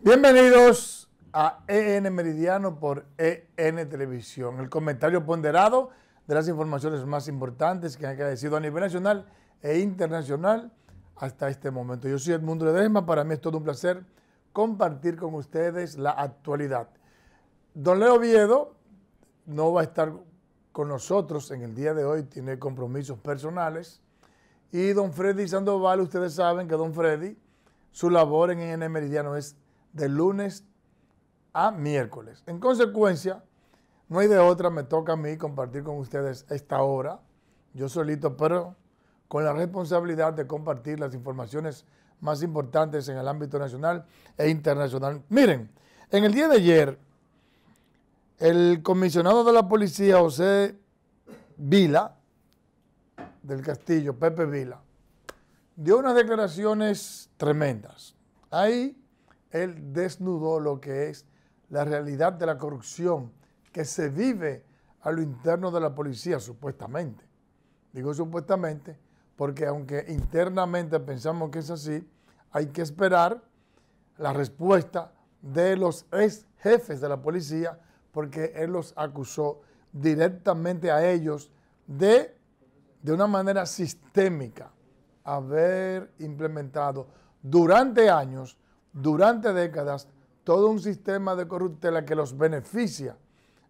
Bienvenidos a EN Meridiano por EN Televisión, el comentario ponderado de las informaciones más importantes que han crecido a nivel nacional e internacional hasta este momento. Yo soy Edmundo Ledesma, para mí es todo un placer compartir con ustedes la actualidad. Don Leo Viedo no va a estar con nosotros en el día de hoy, tiene compromisos personales. Y don Freddy Sandoval, ustedes saben que don Freddy, su labor en EN Meridiano es de lunes a miércoles. En consecuencia, no hay de otra, me toca a mí compartir con ustedes esta hora, yo solito, pero con la responsabilidad de compartir las informaciones más importantes en el ámbito nacional e internacional. Miren, en el día de ayer, el comisionado de la policía, José Vila, del Castillo, Pepe Vila, dio unas declaraciones tremendas. Ahí él desnudó lo que es la realidad de la corrupción que se vive a lo interno de la policía, supuestamente. Digo supuestamente porque aunque internamente pensamos que es así, hay que esperar la respuesta de los ex jefes de la policía porque él los acusó directamente a ellos de, de una manera sistémica, haber implementado durante años durante décadas todo un sistema de corruptela que los beneficia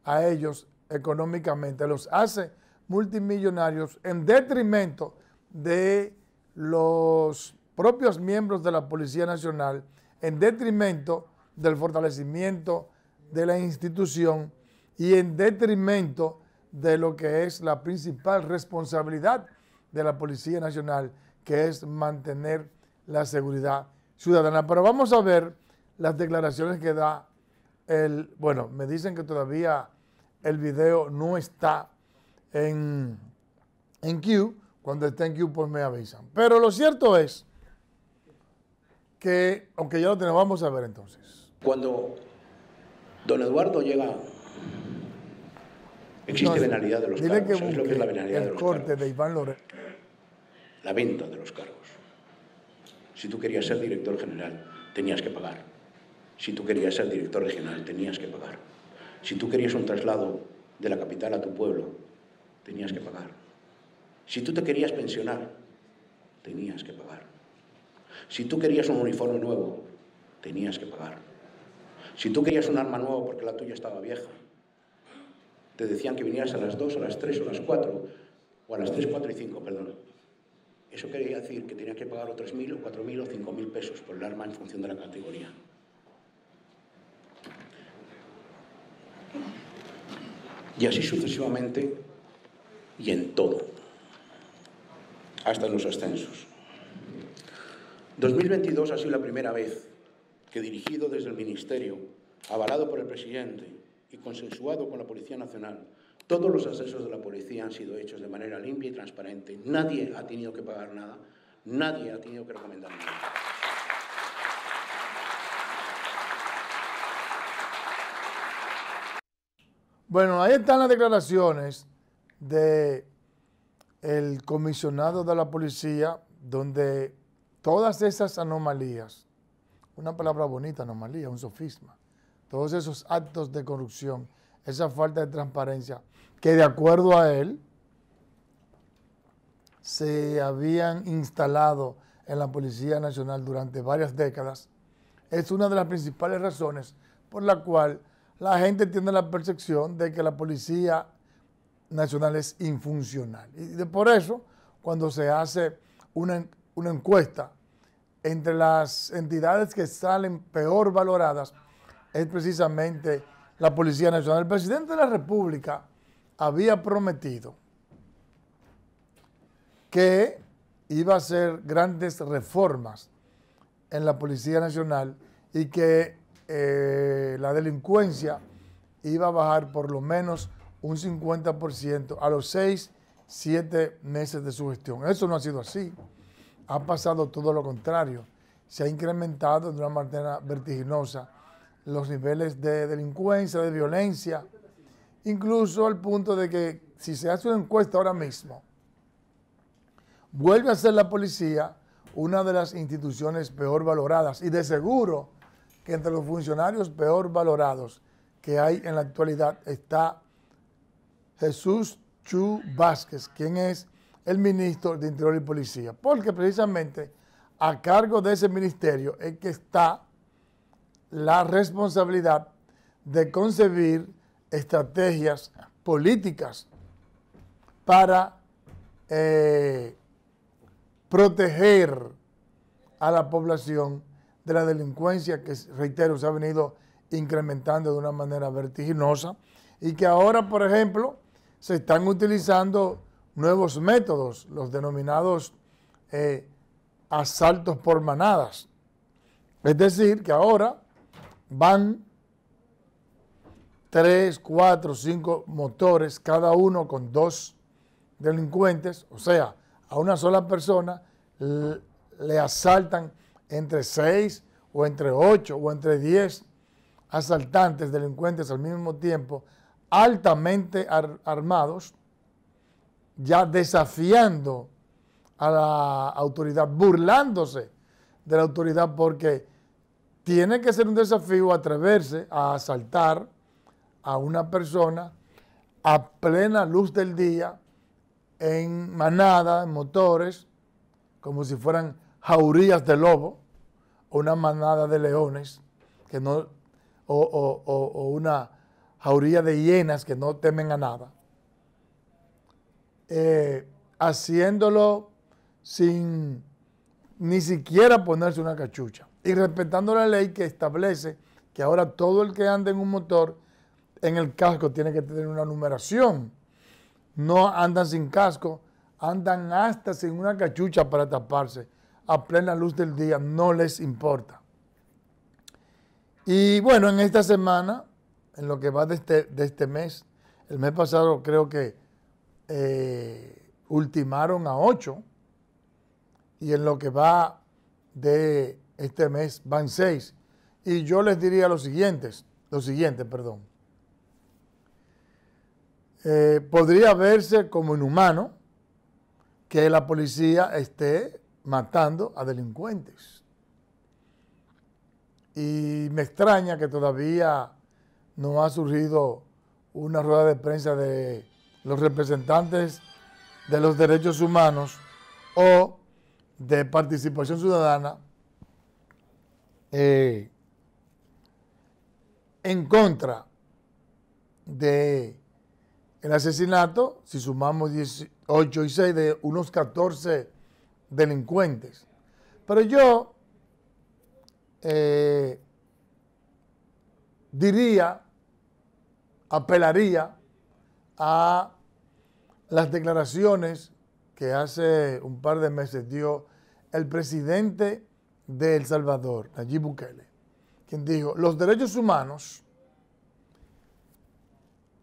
a ellos económicamente, los hace multimillonarios en detrimento de los propios miembros de la Policía Nacional, en detrimento del fortalecimiento de la institución y en detrimento de lo que es la principal responsabilidad de la Policía Nacional, que es mantener la seguridad ciudadana. Pero vamos a ver las declaraciones que da el... Bueno, me dicen que todavía el video no está en, en Q. Cuando esté en Q, pues me avisan. Pero lo cierto es que, aunque ya lo tenemos, vamos a ver entonces. Cuando don Eduardo llega, existe venalidad de los Que, que es la venalidad corte de Iván La venta de los cargos. Si tú querías ser director general, tenías que pagar. Si tú querías ser director regional, tenías que pagar. Si tú querías un traslado de la capital a tu pueblo, tenías que pagar. Si tú te querías pensionar, tenías que pagar. Si tú querías un uniforme nuevo, tenías que pagar. Si tú querías un arma nueva porque la tuya estaba vieja, te decían que vinieras a las 2, a las 3 o a las 4, o a las 3, 4 y 5, perdón, eso quería decir que tenía que pagar o 3.000 o 4.000 o 5.000 pesos por el arma en función de la categoría. Y así sucesivamente y en todo, hasta en los ascensos. 2022 ha sido la primera vez que dirigido desde el Ministerio, avalado por el presidente y consensuado con la Policía Nacional, todos los accesos de la policía han sido hechos de manera limpia y transparente. Nadie ha tenido que pagar nada, nadie ha tenido que recomendar nada. Bueno, ahí están las declaraciones del comisionado de la policía, donde todas esas anomalías, una palabra bonita, anomalía, un sofisma, todos esos actos de corrupción esa falta de transparencia, que de acuerdo a él se habían instalado en la Policía Nacional durante varias décadas, es una de las principales razones por la cual la gente tiene la percepción de que la Policía Nacional es infuncional. Y de por eso, cuando se hace una, una encuesta entre las entidades que salen peor valoradas, es precisamente la Policía Nacional. El presidente de la República había prometido que iba a hacer grandes reformas en la Policía Nacional y que eh, la delincuencia iba a bajar por lo menos un 50% a los 6, 7 meses de su gestión. Eso no ha sido así. Ha pasado todo lo contrario. Se ha incrementado de una manera vertiginosa los niveles de delincuencia, de violencia, incluso al punto de que si se hace una encuesta ahora mismo, vuelve a ser la policía una de las instituciones peor valoradas y de seguro que entre los funcionarios peor valorados que hay en la actualidad está Jesús Chu Vázquez, quien es el ministro de Interior y Policía, porque precisamente a cargo de ese ministerio es que está la responsabilidad de concebir estrategias políticas para eh, proteger a la población de la delincuencia que, reitero, se ha venido incrementando de una manera vertiginosa y que ahora, por ejemplo, se están utilizando nuevos métodos, los denominados eh, asaltos por manadas. Es decir, que ahora van tres, cuatro, cinco motores, cada uno con dos delincuentes, o sea, a una sola persona le, asaltan entre seis o entre ocho o entre diez asaltantes, delincuentes al mismo tiempo, altamente armados, ya desafiando a la autoridad, burlándose de la autoridad porque tiene que ser un desafío atreverse a asaltar a una persona a plena luz del día, en manada, en motores, como si fueran jaurías de lobo, o una manada de leones, que no, o, una jauría de hienas que no temen a nada. Eh, haciéndolo sin ni siquiera ponerse una cachucha y respetando la ley que establece que ahora todo el que anda en un motor en el casco tiene que tener una numeración. No andan sin casco, andan hasta sin una cachucha para taparse a plena luz del día, no les importa. Y bueno, en esta semana, en lo que va de este, este mes, el mes pasado creo que eh, ultimaron a ocho, y en lo que va de este mes van seis. Y yo les diría los siguientes, lo siguiente, perdón. Eh, podría verse como inhumano que la policía esté matando a delincuentes. Y me extraña que todavía no ha surgido una rueda de prensa de los representantes de los derechos humanos o de participación ciudadana eh, en contra de el asesinato, si sumamos 18 y 6 de unos 14 delincuentes. Pero yo eh, diría, apelaría a las declaraciones que hace un par de meses dio el presidente de El Salvador, Nayib Bukele, quien dijo, los derechos humanos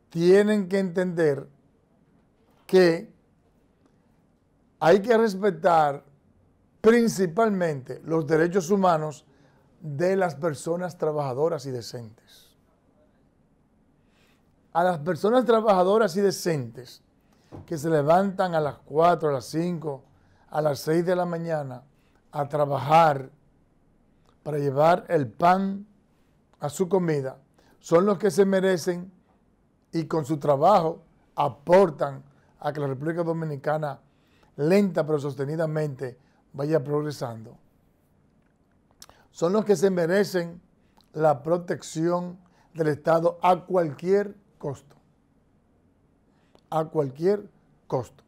tienen que entender que hay que respetar principalmente los derechos humanos de las personas trabajadoras y decentes. A las personas trabajadoras y decentes que se levantan a las 4, a las 5, a las 6 de la mañana a trabajar para llevar el pan a su comida son los que se merecen y con su trabajo aportan a que la República Dominicana lenta pero sostenidamente vaya progresando. Son los que se merecen la protección del Estado a cualquier costo. A cualquier costo.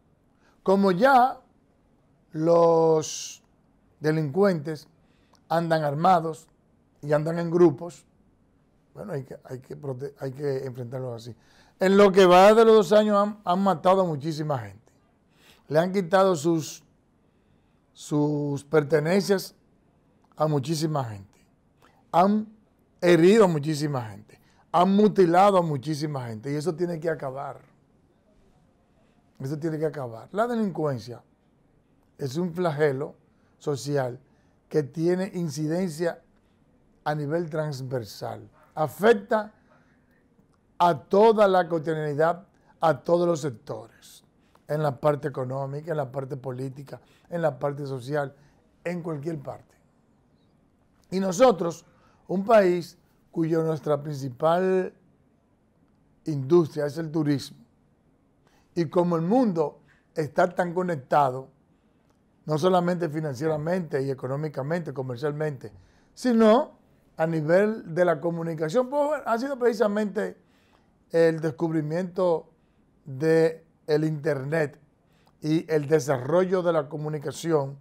Como ya los delincuentes andan armados y andan en grupos, bueno, hay que, hay que, hay enfrentarlos así. En lo que va de los dos años han, matado a muchísima gente. Le han quitado sus, sus pertenencias a muchísima gente. Han herido a muchísima gente. Han mutilado a muchísima gente. Y eso tiene que acabar. Eso tiene que acabar. La delincuencia es un flagelo social que tiene incidencia a nivel transversal. Afecta a toda la cotidianidad, a todos los sectores, en la parte económica, en la parte política, en la parte social, en cualquier parte. Y nosotros, un país cuyo nuestra principal industria es el turismo, y como el mundo está tan conectado, no solamente financieramente y económicamente, comercialmente, sino a nivel de la comunicación. Pues, ha sido precisamente el descubrimiento del Internet y el desarrollo de la comunicación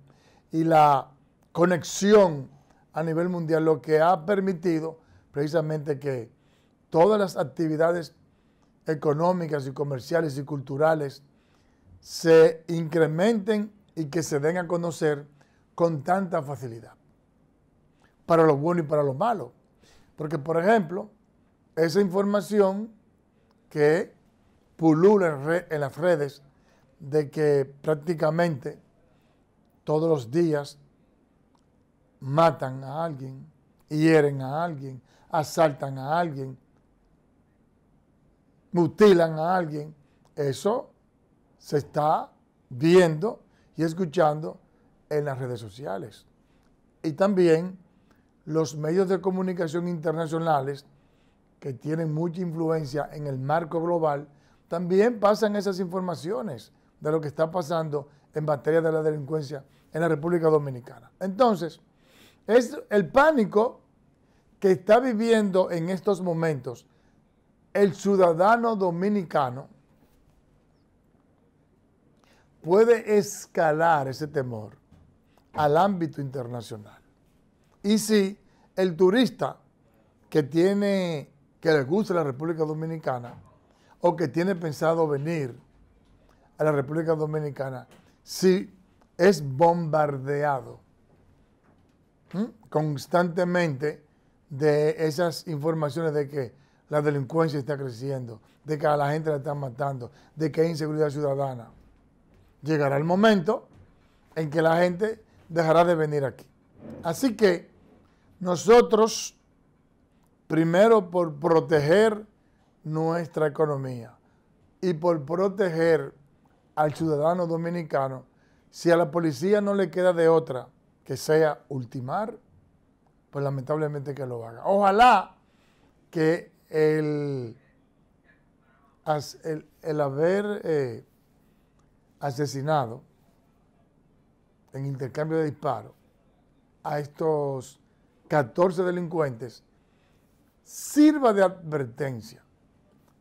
y la conexión a nivel mundial lo que ha permitido precisamente que todas las actividades económicas y comerciales y culturales se incrementen y que se den a conocer con tanta facilidad, para lo bueno y para lo malo. Porque, por ejemplo, esa información que pulula en, las redes de que prácticamente todos los días matan a alguien, hieren a alguien, asaltan a alguien, mutilan a alguien, eso se está viendo y escuchando en las redes sociales. Y también los medios de comunicación internacionales que tienen mucha influencia en el marco global, también pasan esas informaciones de lo que está pasando en materia de la delincuencia en la República Dominicana. Entonces, es el pánico que está viviendo en estos momentos el ciudadano dominicano puede escalar ese temor al ámbito internacional. Y si el turista que tiene, que le gusta la República Dominicana o que tiene pensado venir a la República Dominicana, si es bombardeado constantemente de esas informaciones de que la delincuencia está creciendo, de que a la gente la están matando, de que hay inseguridad ciudadana llegará el momento en que la gente dejará de venir aquí. Así que nosotros, primero por proteger nuestra economía y por proteger al ciudadano dominicano, si a la policía no le queda de otra que sea ultimar, pues lamentablemente que lo haga. Ojalá que el, el, haber... Eh, asesinado en intercambio de disparos a estos 14 delincuentes sirva de advertencia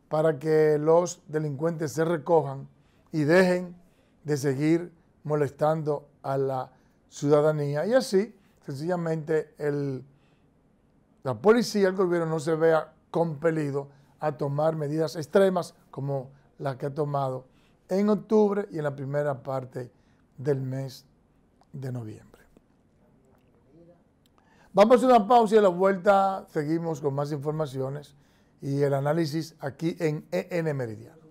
para que los delincuentes se recojan y dejen de seguir molestando a la ciudadanía. Y así, sencillamente, la policía, el gobierno no se vea compelido a tomar medidas extremas como las que ha tomado en octubre y en la primera parte del mes de noviembre. Vamos a una pausa y a la vuelta seguimos con más informaciones y el análisis aquí en EN Meridiano.